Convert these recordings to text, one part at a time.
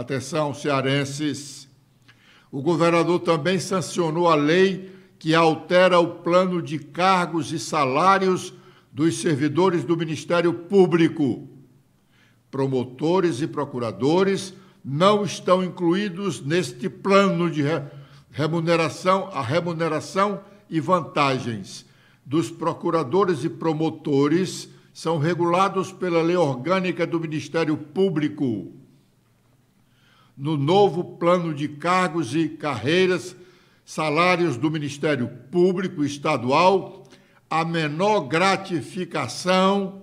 Atenção, cearenses. O governador também sancionou a lei que altera o plano de cargos e salários dos servidores do Ministério Público. Promotores e procuradores não estão incluídos neste plano de remuneração, a remuneração e vantagens dos procuradores e promotores são regulados pela Lei Orgânica do Ministério Público no novo plano de cargos e carreiras, salários do Ministério Público Estadual, a menor gratificação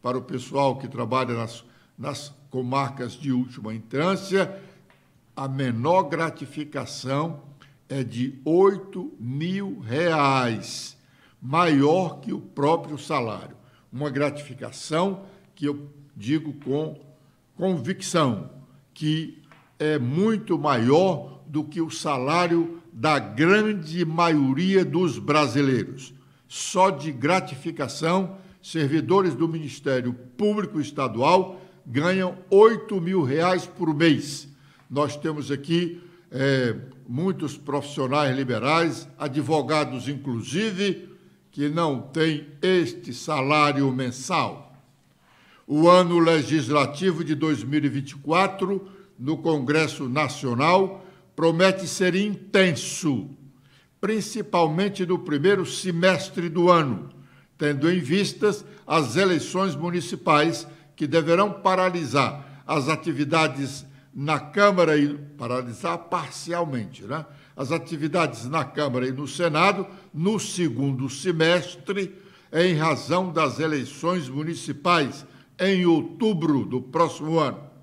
para o pessoal que trabalha nas, nas comarcas de última entrância, a menor gratificação é de oito mil reais, maior que o próprio salário. Uma gratificação que eu digo com convicção que é muito maior do que o salário da grande maioria dos brasileiros. Só de gratificação, servidores do Ministério Público Estadual ganham 8 mil reais por mês. Nós temos aqui é, muitos profissionais liberais, advogados inclusive, que não têm este salário mensal. O ano legislativo de 2024 no Congresso Nacional promete ser intenso, principalmente no primeiro semestre do ano, tendo em vistas as eleições municipais que deverão paralisar as atividades na Câmara e paralisar parcialmente, né? As atividades na Câmara e no Senado no segundo semestre, em razão das eleições municipais em outubro do próximo ano